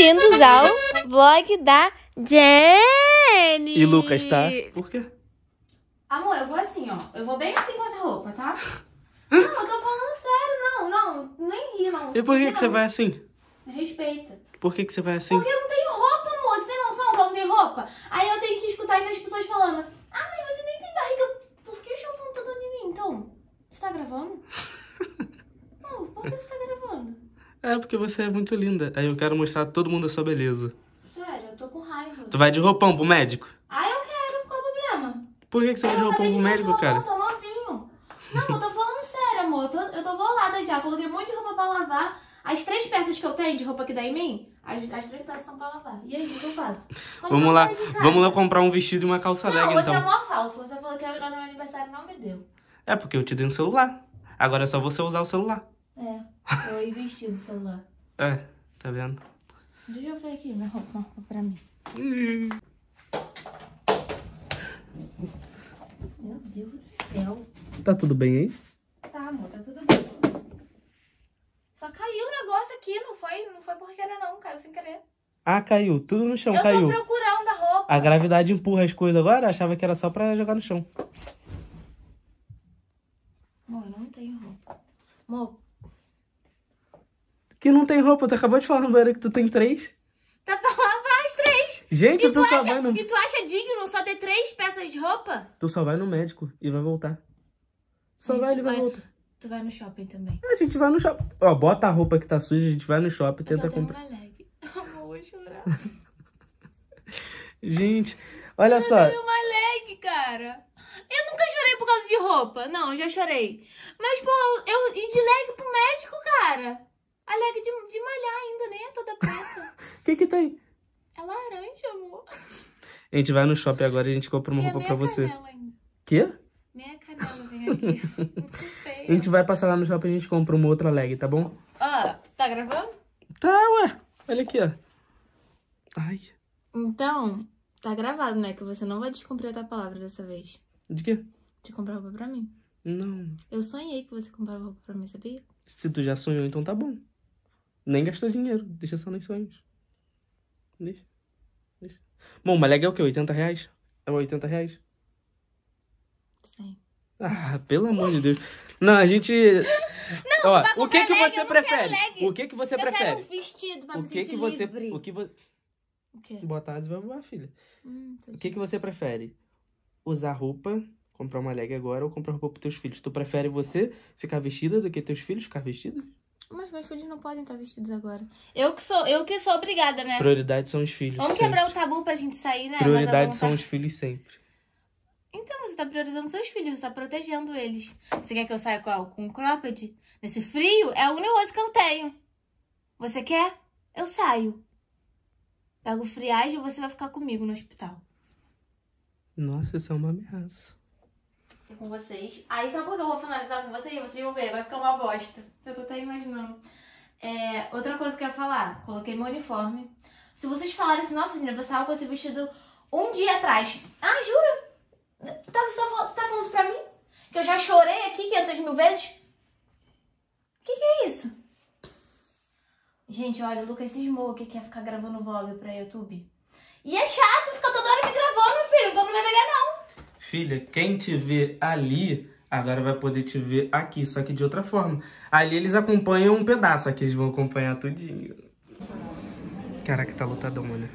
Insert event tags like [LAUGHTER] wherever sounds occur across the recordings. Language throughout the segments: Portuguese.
Bem-vindos ao vlog da Jenny! E Lucas, tá? Por quê? Amor, eu vou assim, ó. Eu vou bem assim com essa roupa, tá? não, eu tô falando sério, não, não. Nem ri, não. E por que, que você vai assim? Respeita. Por que, que você vai assim? Porque eu não tenho roupa, amor. Você tem noção que eu não tenho roupa? Aí eu tenho que escutar ainda as pessoas falando. Ah, mas você nem tem barriga. Por que estão dando em mim? Então, você tá gravando? [LAUGHS] não, por que você tá gravando? É, porque você é muito linda. Aí eu quero mostrar a todo mundo a sua beleza. Sério, eu tô com raiva. Tu vai de roupão pro médico? Ah, eu quero, qual o problema? Por que, que você eu vai de roupão pro de médico, cara? Eu tô novinho. Não, eu tô falando sério, amor. Eu tô, eu tô bolada já. Coloquei um monte de roupa pra lavar. As três peças que eu tenho de roupa que dá em mim, as, as três peças são pra lavar. E aí, o que eu faço? Como vamos lá, vamos lá comprar um vestido e uma calça não, leg, então. Não, você é mó falso. Você falou que era no meu aniversário não me deu. É, porque eu te dei um celular. Agora é só você usar o celular. É. Eu é vestido o celular. É, tá vendo? Deixa eu ver aqui minha roupa, uma roupa pra mim. Meu Deus do céu. Tá tudo bem aí? Tá, amor, tá tudo bem. Só caiu o negócio aqui, não foi, não foi por querer não, caiu sem querer. Ah, caiu. Tudo no chão, eu caiu. Eu tô procurando a roupa. A gravidade empurra as coisas agora? Achava que era só pra jogar no chão. Amor, eu não tenho roupa. Amor, que não tem roupa. Tu acabou de falar no banheiro que tu tem três. Tá pra lavar as três. Gente, e tô tu só vai no... E tu acha digno só ter três peças de roupa? Tu só vai no médico e vai voltar. Só vai, ele vai, vai voltar. Tu vai no shopping também. A gente vai no shopping. Ó, bota a roupa que tá suja, a gente vai no shopping, Eu tenta comprar. [LAUGHS] Eu vou chorar. [LAUGHS] gente, olha eu só. Eu tenho uma leg, cara. Eu nunca chorei por causa de roupa. Não, já chorei. Mas, pô, eu ir de leg pro médico, cara. Alegre de, de malhar ainda, nem é toda preta. O [LAUGHS] que que tem? Tá é laranja, amor. A gente vai no shopping agora e a gente compra uma e roupa pra você. Canela ainda. Quê? Minha canela vem aqui. [LAUGHS] A gente vai passar lá no shopping e a gente compra uma outra leg, tá bom? Ó, ah, tá gravando? Tá, ué. Olha aqui, ó. Ai. Então, tá gravado, né? Que você não vai descumprir a tua palavra dessa vez. De quê? De comprar roupa pra mim. Não. Eu sonhei que você comprava roupa pra mim, sabia? Se tu já sonhou, então tá bom. Nem gastou dinheiro, deixa só nos sonhos. Deixa. Deixa. Bom, uma leg é o quê? 80 reais? É 80 reais? Sim. Ah, pelo amor de Deus. Não, a gente. Não, Ó, o que que leg, você prefere? O que que você eu prefere? Quero um vestido pra o que que você, livre. o que você o quê? Botar as voar, filha. Hum, o que que você prefere? Usar roupa, comprar uma leg agora ou comprar roupa pros teus filhos? Tu prefere você ficar vestida do que teus filhos ficar vestidos? Tipo, Mas meus filhos não podem estar vestidos agora. Eu que sou, eu que sou obrigada, né? Prioridade são os filhos. Vamos sempre. quebrar o tabu pra gente sair, né? Prioridade são os filhos sempre. Então você tá priorizando seus filhos, você tá protegendo eles. Você quer que eu saia qual? Com um cropped? Nesse frio é o único que eu tenho. Você quer? Eu saio. Pego friagem e você vai ficar comigo no hospital. Nossa, isso é uma ameaça. É com vocês. Aí só porque eu vou finalizar com vocês, vocês vão ver, vai ficar uma bosta. Já tô até imaginando. É, outra coisa que eu ia falar, coloquei meu uniforme. Se vocês falarem assim, nossa, Nina, você tava com esse vestido um dia atrás. Ah, jura? Tá, você tá, tá falando isso pra mim? Que eu já chorei aqui 500 mil vezes? O que, que é isso? Gente, olha, o Lucas cismou que quer ficar gravando vlog pra YouTube. E é chato ficar toda hora me gravando, filho. Então não vai não. Filha, quem te vê ali, agora vai poder te ver aqui, só que de outra forma. Ali eles acompanham um pedaço, aqui eles vão acompanhar tudinho. Caraca, tá lotadão, mulher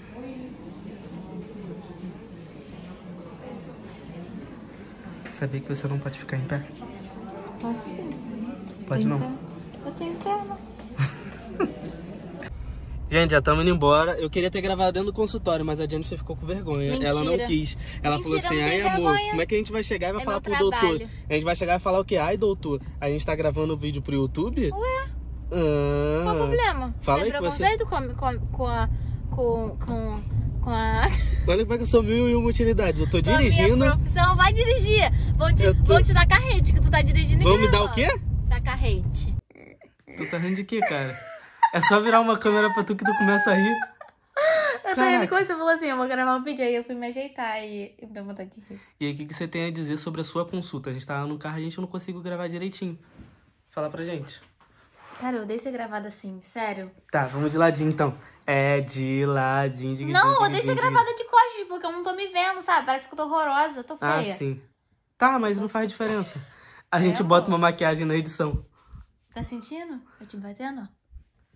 Sabia que você não pode ficar em pé? Pode sim. Pode não? Eu tenho perna. Gente, já estamos indo embora. Eu queria ter gravado dentro do consultório, mas a Jennifer ficou com vergonha. Mentira. Ela não quis. Ela Mentira, falou assim: ai, amor, vergonha. como é que a gente vai chegar e vai é falar pro trabalho. doutor? A gente vai chegar e falar o quê? Ai, doutor, a gente tá gravando o vídeo pro YouTube? Ué? Ah, Qual o problema? Fala aí que você... com, com, com a. Com, com, com a. [LAUGHS] Olha como é que eu sou mil e uma utilidades. Eu tô com dirigindo. Minha profissão, vai dirigir. Vão te, tô... vão te dar carrete que tu tá dirigindo. Vão me dar o quê? Da carrete. Tu tá rindo de quê, cara? É só virar uma câmera pra tu que tu começa a rir. Eu tô rindo quando você falou assim, eu vou gravar um vídeo, aí eu fui me ajeitar e me deu vontade de rir. E aí, o que, que você tem a dizer sobre a sua consulta? A gente tá no carro, a gente não conseguiu gravar direitinho. Fala pra gente. Cara, eu odeio ser gravada assim, sério. Tá, vamos de ladinho então. É de ladinho, de Não, eu odeio ser gravada de costas, porque eu não tô me vendo, sabe? Parece que eu tô horrorosa, tô ah, feia. Ah, sim. Tá, mas não faz diferença. A é gente bota uma maquiagem na edição. Tá sentindo? Eu te batendo?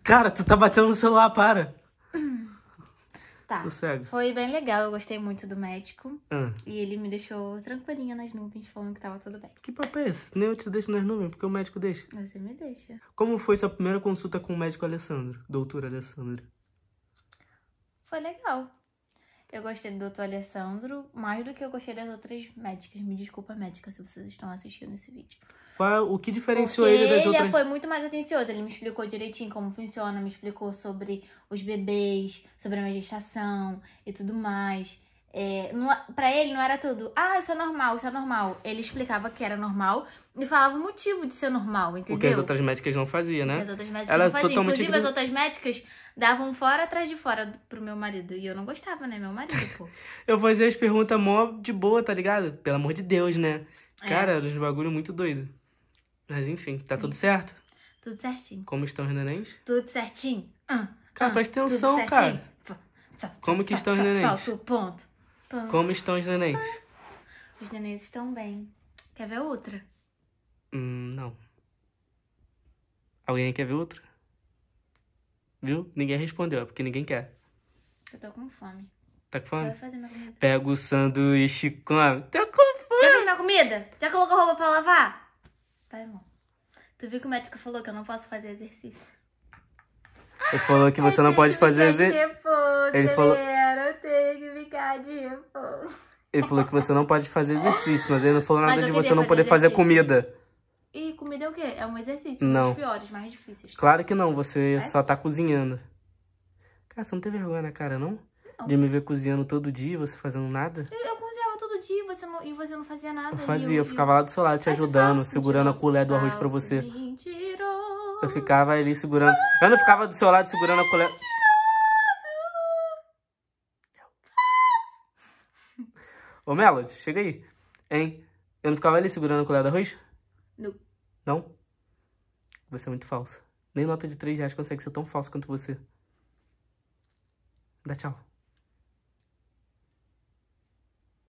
Cara, tu tá batendo no celular, para. [CLEARS THROAT] Tá. Sossego. Foi bem legal, eu gostei muito do médico. Ah. E ele me deixou tranquilinha nas nuvens, falando que tava tudo bem. Que papo é esse? Nem eu te deixo nas nuvens, porque o médico deixa. Você me deixa. Como foi sua primeira consulta com o médico Alessandro? Doutor Alessandro. Foi legal. Eu gostei do Dr. Alessandro mais do que eu gostei das outras médicas. Me desculpa, médica, se vocês estão assistindo esse vídeo. Qual, o que diferenciou Porque ele das outras? Ele foi muito mais atencioso. Ele me explicou direitinho como funciona, me explicou sobre os bebês, sobre a minha gestação e tudo mais. É, é para ele não era tudo, ah, isso é normal, isso é normal. Ele explicava que era normal e falava o motivo de ser normal, entendeu? O que as outras médicas não faziam, né? O as outras médicas Elas não faziam. Totalmente... Inclusive, as outras médicas davam fora atrás de fora pro meu marido. E eu não gostava, né? Meu marido, pô. [LAUGHS] eu fazia as perguntas mó de boa, tá ligado? Pelo amor de Deus, né? É. Cara, era um bagulho muito doido. Mas enfim, tá tudo certo? Tudo certinho. Como estão os nenéns? Tudo certinho. Uh, cara, presta atenção, cara. Como que estão os nenéns? Solta o ponto. Como estão os nenéns? Os nenéns estão bem. Quer ver outra? Hum, não. Alguém quer ver outra? Viu? Ninguém respondeu, é porque ninguém quer. Eu tô com fome. Tá com fome? Eu vou fazer minha comida. Pega o sanduíche e come. Tô com fome. Já fez minha comida? Já colocou roupa pra lavar? Vai, tá irmão. Tu viu que o médico falou que eu não posso fazer exercício? Ele falou que você eu não pode fazer exercício. Ele falou. Eu tenho que ficar de repouso. Ele falou que você não pode fazer exercício, mas ele não falou nada de você não poder fazer, fazer comida. E comida é o quê? É um exercício. Não. Um dos piores, mais difíceis. Tá? Claro que não, você é? só tá cozinhando. Cara, você não tem vergonha na cara, não? não? De me ver cozinhando todo dia, você fazendo nada? Eu, eu cozinhava todo dia você não, e você não fazia nada. Eu fazia, eu, eu ficava lá do seu lado te ajudando, segurando a colher do arroz pra você. Mentiroso. Eu ficava ali segurando. Eu não ficava do seu lado segurando a colher. Ô, Melody, chega aí. Hein? Eu não ficava ali segurando a colher da arroz? Não. Não? Você é muito falsa. Nem nota de 3 reais consegue ser tão falso quanto você. Dá tchau.